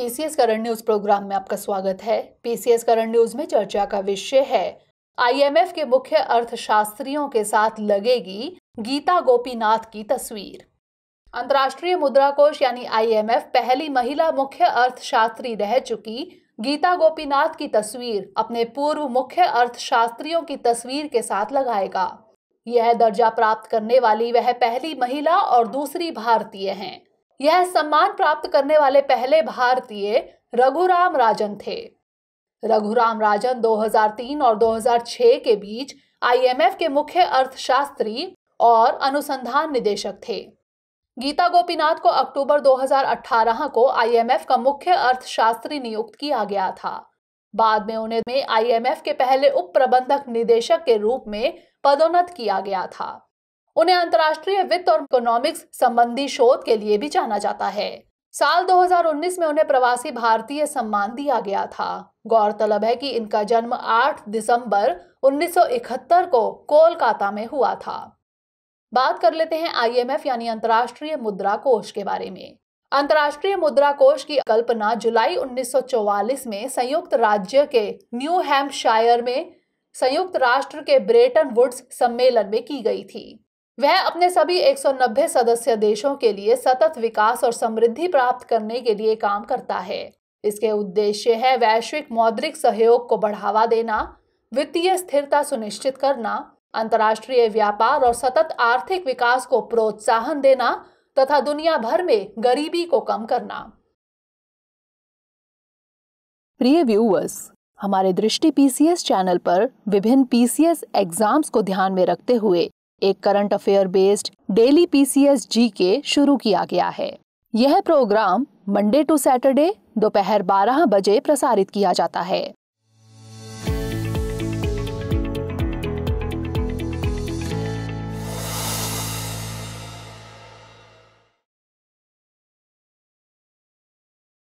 PCS current news programme में आपका स्वागत है पीसीएस करंट न्यूज में चर्चा का विषय है आईएमएफ के मुख्य अर्थशास्त्रियों के साथ लगेगी गीता गोपीनाथ की तस्वीर अंतर्राष्ट्रीय मुद्रा कोष यानी आईएमएफ पहली महिला मुख्य अर्थशास्त्री रह चुकी गीता गोपीनाथ की तस्वीर अपने पूर्व मुख्य अर्थशास्त्रियों की तस्वीर के साथ लगाएगा यह दर्जा प्राप्त करने वाली वह पहली महिला और दूसरी भारतीय हैं यह सम्मान प्राप्त करने वाले पहले भारतीय रघुराम राजन थे रघुराम राजन 2003 और 2006 के बीच आईएमएफ के मुख्य अर्थशास्त्री और अनुसंधान निदेशक थे गीता गोपीनाथ को अक्टूबर 2018 को आईएमएफ का मुख्य अर्थशास्त्री नियुक्त किया गया था बाद में उन्हें आईएमएफ के पहले उप प्रबंधक निदेशक के रूप में पदोन्नत किया गया था उन्हें अंतर्राष्ट्रीय वित्त और इकोनॉमिक्स संबंधी शोध के लिए भी जाना जाता है साल 2019 में उन्हें प्रवासी भारतीय सम्मान दिया गया था गौरतलब है कि इनका जन्म 8 दिसंबर 1971 को कोलकाता में हुआ था बात कर लेते हैं आईएमएफ यानी अंतर्राष्ट्रीय मुद्रा कोष के बारे में अंतर्राष्ट्रीय मुद्रा कोष की कल्पना जुलाई 1944 में संयुक्त राज्य के न्यू हैम्पशायर में संयुक्त राष्ट्र के ब्रेटन वुड्स सम्मेलन में की गई थी वह अपने सभी 190 सदस्य देशों के लिए सतत विकास और समृद्धि प्राप्त करने के लिए काम करता है इसके उद्देश्य है वैश्विक मौद्रिक सहयोग को बढ़ावा देना वित्तीय स्थिरता सुनिश्चित करना अंतर्राष्ट्रीय व्यापार और सतत आर्थिक विकास को प्रोत्साहन देना तथा दुनिया भर में गरीबी को कम करना प्रिय व्यूअर्स हमारे दृष्टि पीसीएस चैनल पर विभिन्न पीसीएस एग्जाम्स को ध्यान में रखते हुए एक current affair based daily PCS जी के शुरू किया गया है यह प्रोग्राम मंडे टू सैटरडे दोपहर 12 बजे प्रसारित किया जाता है